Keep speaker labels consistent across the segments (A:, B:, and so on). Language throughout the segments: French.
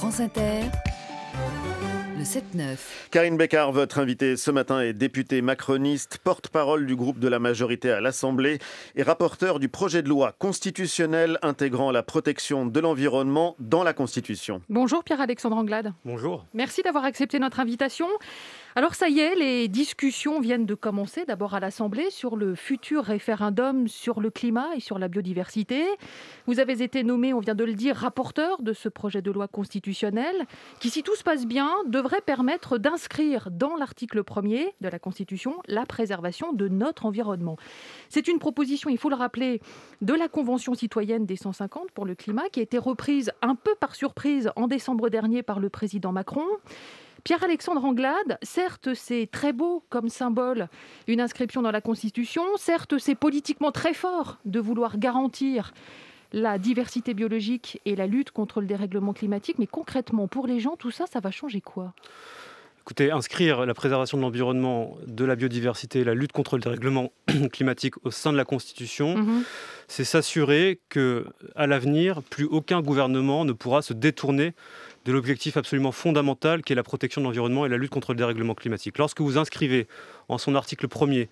A: France Inter. Le 7-9.
B: Karine Bécard, votre invitée ce matin, est députée macroniste, porte-parole du groupe de la majorité à l'Assemblée et rapporteur du projet de loi constitutionnel intégrant la protection de l'environnement dans la Constitution.
A: Bonjour Pierre-Alexandre Anglade. Bonjour. Merci d'avoir accepté notre invitation. Alors ça y est, les discussions viennent de commencer, d'abord à l'Assemblée, sur le futur référendum sur le climat et sur la biodiversité. Vous avez été nommé, on vient de le dire, rapporteur de ce projet de loi constitutionnelle, qui, si tout se passe bien, devrait permettre d'inscrire dans l'article 1er de la Constitution la préservation de notre environnement. C'est une proposition, il faut le rappeler, de la Convention citoyenne des 150 pour le climat, qui a été reprise un peu par surprise en décembre dernier par le président Macron. Pierre-Alexandre Anglade, certes, c'est très beau comme symbole, une inscription dans la Constitution, certes, c'est politiquement très fort de vouloir garantir la diversité biologique et la lutte contre le dérèglement climatique, mais concrètement, pour les gens, tout ça, ça va changer quoi
B: Écoutez, inscrire la préservation de l'environnement, de la biodiversité, la lutte contre le dérèglement climatique au sein de la Constitution, mhm. c'est s'assurer que, à l'avenir, plus aucun gouvernement ne pourra se détourner de l'objectif absolument fondamental qui est la protection de l'environnement et la lutte contre le dérèglement climatique. Lorsque vous inscrivez en son article premier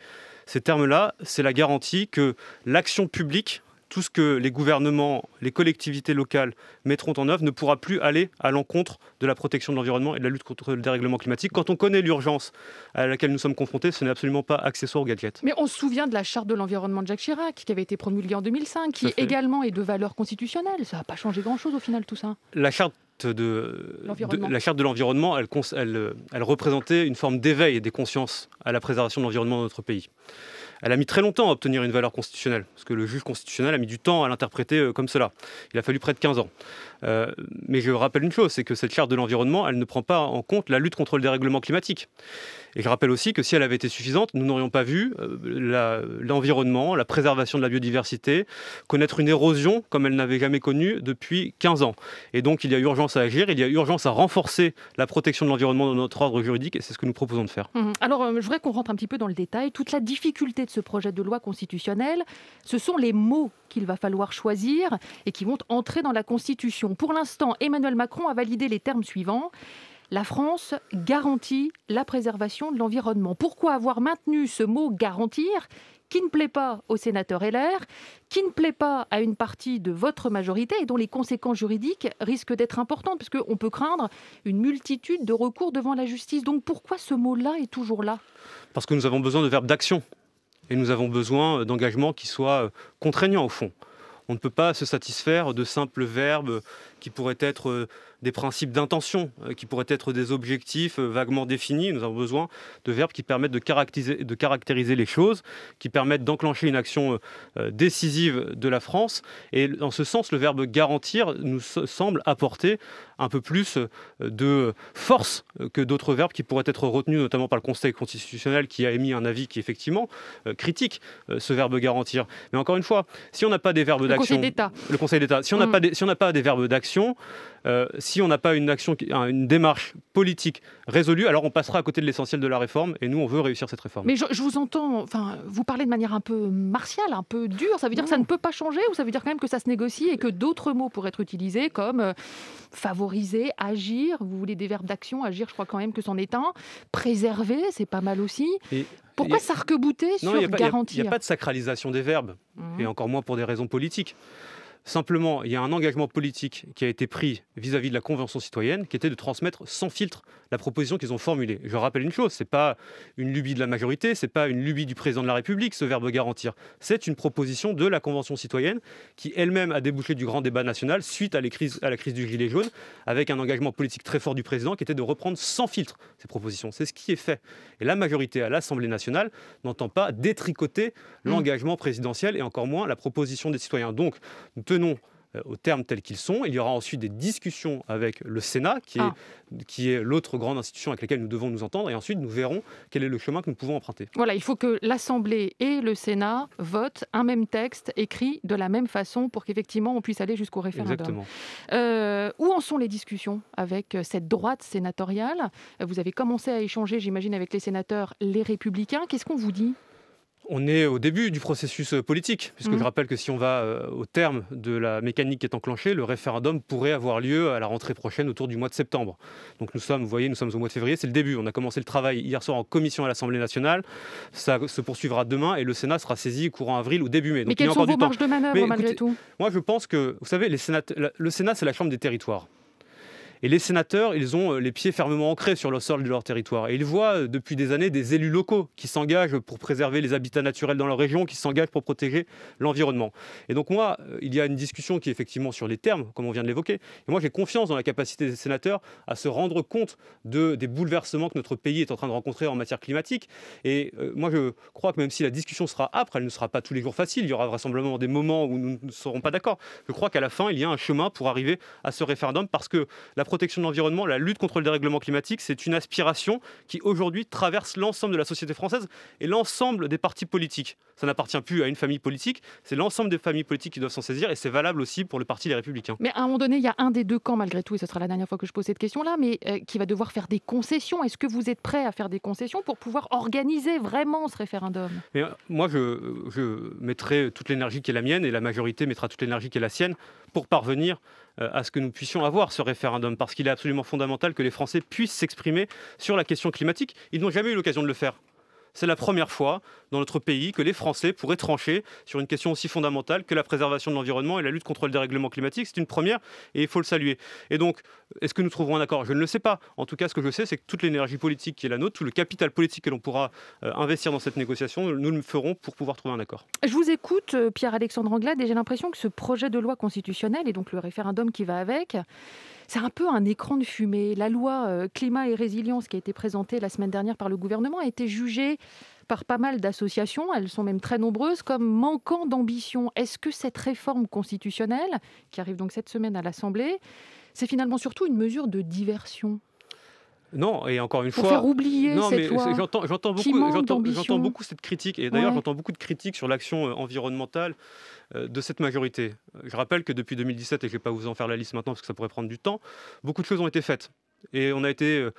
B: ces termes-là, c'est la garantie que l'action publique, tout ce que les gouvernements, les collectivités locales mettront en œuvre ne pourra plus aller à l'encontre de la protection de l'environnement et de la lutte contre le dérèglement climatique. Quand on connaît l'urgence à laquelle nous sommes confrontés, ce n'est absolument pas accessoire au gadget.
A: Mais on se souvient de la charte de l'environnement de Jacques Chirac, qui avait été promulguée en 2005, qui également est de valeur constitutionnelle. Ça n'a pas changé grand-chose au final tout ça.
B: La charte de, la charte de l'environnement, elle, représentait une forme d'éveil et des consciences à la préservation de l'environnement dans notre pays elle a mis très longtemps à obtenir une valeur constitutionnelle, parce que le juge constitutionnel a mis du temps à l'interpréter euh, comme cela. Il a fallu près de 15 ans. Euh, mais je rappelle une chose, c'est que cette charte de l'environnement, elle ne prend pas en compte la lutte contre le dérèglement climatique. Et je rappelle aussi que si elle avait été suffisante, nous n'aurions pas vu euh, l'environnement, la, préservation de la biodiversité, connaître une érosion comme elle n'avait jamais connue depuis 15 ans. Et donc il y a urgence à agir, il y a urgence à renforcer la protection de l'environnement dans notre ordre juridique, et c'est ce que nous proposons de faire.
A: Mmh. Alors je voudrais qu'on rentre un petit peu dans le détail. Toute la difficulté ce projet de loi constitutionnelle, ce sont les mots qu'il va falloir choisir et qui vont entrer dans la Constitution. Pour l'instant, Emmanuel Macron a validé les termes suivants. La France garantit la préservation de l'environnement. Pourquoi avoir maintenu ce mot garantir qui ne plaît pas au sénateur LR, qui ne plaît pas à une partie de votre majorité et dont les conséquences juridiques risquent d'être importantes, puisqu'on peut craindre une multitude de recours devant la justice. Donc pourquoi ce mot-là est toujours là
B: Parce que nous avons besoin de verbes d'action et nous avons besoin d'engagements qui soient euh, contraignants au fond. On ne peut pas se satisfaire de simples verbes qui pourraient être euh, des principes d'intention, euh, qui pourraient être des objectifs euh, vaguement définis. Nous avons besoin de verbes qui permettent de caractériser, les choses, qui permettent d'enclencher une action décisive de la France. Et en ce sens, le verbe garantir nous semble apporter un peu plus de force que d'autres verbes qui pourraient être retenus, notamment par le Conseil constitutionnel qui a émis un avis qui effectivement critique ce verbe garantir. Mais encore une fois, si on n'a pas des verbes d'action, le Conseil d'État, si on n'a mm. pas, si on n'a pas des verbes d'action euh, si on n'a pas une action, une démarche politique résolue, alors on passera à côté de l'essentiel de la réforme. Et nous, on veut réussir cette réforme. Mais
A: je, vous entends, enfin, vous parlez de manière un peu martiale, un peu dure. Ça veut dire que ça ne peut pas changer, ou ça veut dire quand même que ça se négocie et que d'autres mots pourraient être utilisés comme euh, favoriser, agir. Vous voulez des verbes d'action, agir. Je crois quand même que c'en est un. Préserver, c'est pas mal aussi. Pourquoi sarc sur non, Il n'y a, pas de
B: sacralisation des verbes, mmh. et encore moins pour des raisons politiques. Simplement, il y a un engagement politique qui a été pris vis-à-vis de la Convention citoyenne, qui était de transmettre sans filtre la proposition qu'ils ont formulée. Je rappelle une chose, ce n'est pas une lubie de la majorité, ce n'est pas une lubie du président de la République, ce verbe garantir. C'est une proposition de la Convention citoyenne qui elle-même a débouché du grand débat national suite à, à la crise du Gilet jaune, avec un engagement politique très fort du président qui était de reprendre sans filtre ces propositions. C'est ce qui est fait. Et la majorité à l'Assemblée nationale n'entend pas détricoter mmh. l'engagement présidentiel et encore moins la proposition des citoyens. Donc, non euh, aux termes tels qu'ils sont. Il y aura ensuite des discussions avec le Sénat, qui est, ah. est l'autre grande institution avec laquelle nous devons nous entendre, et ensuite nous verrons quel est le chemin que nous pouvons emprunter.
A: Voilà, il faut que l'Assemblée et le Sénat votent un même texte écrit de la même façon pour qu'effectivement on puisse aller jusqu'au référendum. Exactement. Euh, où en sont les discussions avec euh, cette droite sénatoriale Vous avez commencé à échanger, j'imagine, avec les sénateurs, les républicains. Qu'est-ce qu'on vous dit
B: on est au début du processus euh, politique, puisque je mhm. rappelle que si on va euh, au terme de la mécanique qui est enclenchée, le référendum pourrait avoir lieu à la rentrée prochaine autour du mois de septembre. Donc nous sommes, vous voyez, nous sommes au mois de février, c'est le début. On a commencé le travail hier soir en commission à l'Assemblée nationale, ça se poursuivra demain et le Sénat sera saisi courant avril ou début mai. Mais sont vos de manœuvre malgré tout Moi je pense que, vous savez, le Sénat c'est la Chambre des territoires. Et les sénateurs, ils ont euh, les pieds fermement ancrés sur le sol de leur territoire. Et ils voient euh, depuis des années des élus locaux qui s'engagent pour préserver les habitats naturels dans leur région, qui s'engagent pour protéger l'environnement. Et donc moi, euh, il y a une discussion qui est effectivement sur les termes, comme on vient de l'évoquer. Et moi, j'ai confiance dans la capacité des sénateurs à se rendre compte de, des bouleversements que notre pays est en train de rencontrer en matière climatique. Et moi, je crois que même si la discussion sera âpre, elle ne sera pas tous les jours facile. Il y aura vraisemblablement des moments où nous ne serons pas d'accord. Je crois qu'à la fin, il y a un chemin pour arriver à ce référendum parce que la protection de l'environnement, la lutte contre le dérèglement climatique, c'est une aspiration qui aujourd'hui traverse l'ensemble de la société française et l'ensemble des partis politiques. Ça n'appartient plus à une famille politique, c'est l'ensemble des familles politiques qui doivent s'en saisir et c'est valable aussi pour le Parti des Républicains.
A: Mais à un moment donné, il y a un des deux camps malgré tout, et ce sera la dernière fois que je pose cette question-là, mais euh, qui va devoir faire des concessions. Est-ce que vous êtes prêt à faire des concessions pour pouvoir organiser vraiment ce référendum
B: euh, Moi, je, je mettrai toute l'énergie qui est la mienne et la majorité mettra toute l'énergie qui est la sienne pour parvenir euh, à ce que nous puissions avoir ce référendum, parce qu'il est absolument fondamental que les Français puissent s'exprimer sur la question climatique. Ils n'ont jamais eu l'occasion de le faire. C'est la première fois dans notre pays que les Français pourraient trancher sur une question aussi fondamentale que la préservation de l'environnement et la lutte contre le dérèglement climatique. C'est une première et il faut le saluer. Et donc, est-ce que nous trouverons un accord Je ne le sais pas. En tout cas, ce que je sais, c'est que toute l'énergie politique qui est la nôtre, tout le capital politique que l'on pourra euh, investir dans cette négociation, nous le ferons pour pouvoir trouver un accord.
A: Je vous écoute, euh, Pierre-Alexandre Anglade, et j'ai l'impression que ce projet de loi constitutionnelle, et donc le référendum qui va avec, c'est un peu un écran de fumée. La loi euh, climat et résilience qui a été présentée la semaine dernière par le gouvernement a été jugée par pas mal d'associations, elles sont même très nombreuses, comme manquant d'ambition. Est-ce que cette réforme constitutionnelle, qui arrive donc cette semaine à l'Assemblée, c'est finalement surtout une mesure de diversion
B: non, et encore une fois. faire oublier J'entends, beaucoup, cette critique, et d'ailleurs j'entends beaucoup de critiques sur l'action euh, environnementale euh, de cette majorité. Je rappelle que depuis 2017, et je ne vais pas vous en faire la liste maintenant parce que ça pourrait prendre du temps, beaucoup de choses ont été faites. Et euh, euh,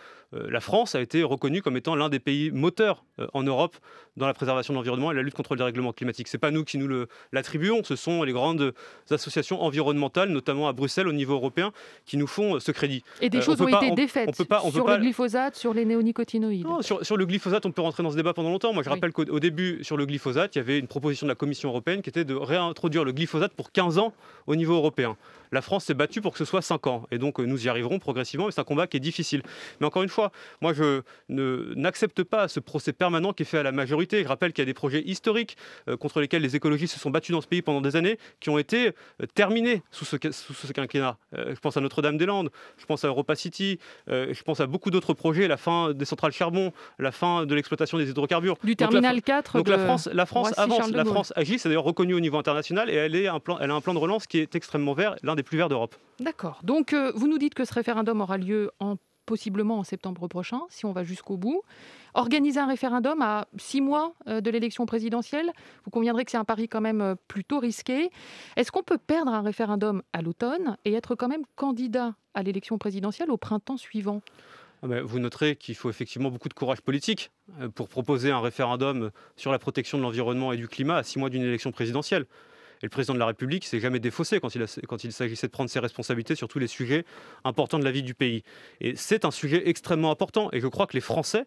B: la France a été reconnue comme étant l'un des pays moteurs euh, en Europe dans la préservation de l'environnement et la lutte contre le dérèglement climatique. Ce n'est pas nous qui nous l'attribuons, ce sont les grandes associations environnementales, notamment à Bruxelles, au niveau européen, qui nous font ce crédit. Et des choses ont été défaites peut pas, sur le
A: glyphosate, sur les néonicotinoïdes.
B: sur, le glyphosate, on peut rentrer dans ce débat pendant longtemps. Moi, je rappelle qu'au début, sur le glyphosate, il y avait une proposition de la Commission européenne qui était de réintroduire le glyphosate pour 15 ans au niveau européen la France s'est battue pour que ce soit 5 ans. Et donc euh, nous y arriverons progressivement, mais c'est un combat qui est difficile. Mais encore une fois, moi je n'accepte pas ce procès permanent qui est fait à la majorité. Je rappelle qu'il y a des projets historiques euh, contre lesquels les écologistes se sont battus dans ce pays pendant des années, qui ont été euh, terminés sous ce, sous ce quinquennat. je pense à Notre-Dame-des-Landes, je pense à Europa City, je pense à beaucoup d'autres projets, la fin des centrales charbon, la fin de l'exploitation des hydrocarbures. Du terminal la, 4. Donc la France, la France avance, la France agit, c'est d'ailleurs reconnu au niveau international, et elle, est un elle a un plan de relance qui est extrêmement vert, l'un plus verts d'Europe.
A: D'accord. Donc, euh, vous nous dites que ce référendum aura lieu en possiblement en septembre prochain, si on va jusqu'au bout. Organiser un référendum à six mois euh, de l'élection présidentielle, vous conviendrez que c'est un pari quand même euh, plutôt risqué. Est-ce qu'on peut perdre un référendum à l'automne et être quand même candidat à l'élection présidentielle au printemps suivant
B: ah ben, vous noterez qu'il faut effectivement beaucoup de courage politique pour proposer un référendum sur la protection de l'environnement et du climat à six mois d'une élection présidentielle. Et le président de la République s'est jamais défaussé quand il, s'agissait de prendre ses responsabilités sur tous les sujets importants de la vie du pays. Et c'est un sujet extrêmement important. Et je crois que les Français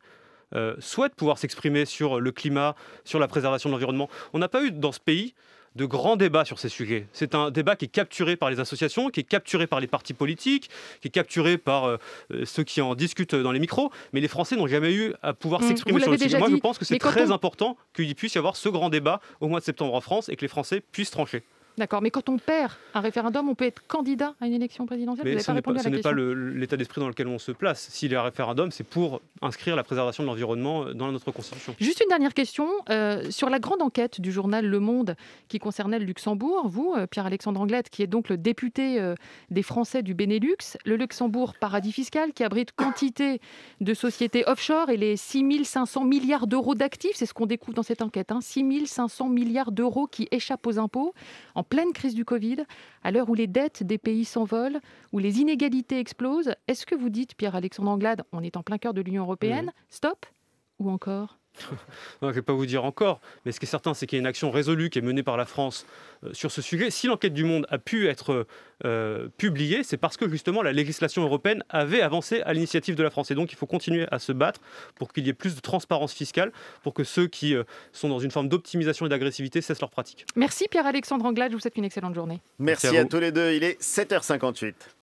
B: euh, souhaitent pouvoir s'exprimer sur le climat, sur la préservation de l'environnement. On n'a pas eu dans ce pays de grands débats sur ces sujets. C'est un débat qui est capturé par les associations, qui est capturé par les partis politiques, qui est capturé par euh, euh, ceux qui en discutent dans les micros, mais les Français n'ont jamais eu à pouvoir mmh, s'exprimer sur le sujet. Moi, je pense que c'est très important qu'il puisse y avoir ce grand débat au mois de septembre en France et que les Français puissent trancher.
A: D'accord, mais quand on perd un référendum, on peut être candidat à une élection présidentielle Mais ce n'est pas,
B: l'état d'esprit dans lequel on se place. S'il y a un référendum, c'est pour inscrire la préservation de l'environnement euh, dans notre Constitution.
A: Juste une dernière question. Euh, sur la grande enquête du journal Le Monde qui concernait le Luxembourg, vous, euh, Pierre-Alexandre Anglette, qui est donc le député des Français du Benelux, le Luxembourg, paradis fiscal, qui abrite quantité de sociétés offshore et les 6 500 milliards d'euros d'actifs, c'est ce qu'on découvre dans cette enquête, hein, 6 500 milliards d'euros qui échappent aux impôts en pleine crise du Covid, à l'heure où les dettes des pays s'envolent, où les inégalités explosent Est-ce que vous dites, Pierre-Alexandre Anglade, on est en plein cœur de l'Union européenne, stop ou encore
B: je ne vais pas vous dire encore, mais ce qui est certain, c'est qu'il y a une action résolue qui est menée par la France euh, sur ce sujet. Si l'enquête du Monde a pu être euh, publiée, c'est parce que justement la législation européenne avait avancé à l'initiative de la France. Et donc il faut continuer à se battre pour qu'il y ait plus de transparence fiscale, pour que ceux qui euh, sont dans une forme d'optimisation et d'agressivité cessent leur pratique.
A: Merci Pierre-Alexandre Anglade, je vous souhaite une excellente journée.
B: Merci, à tous les deux, il est 7h58.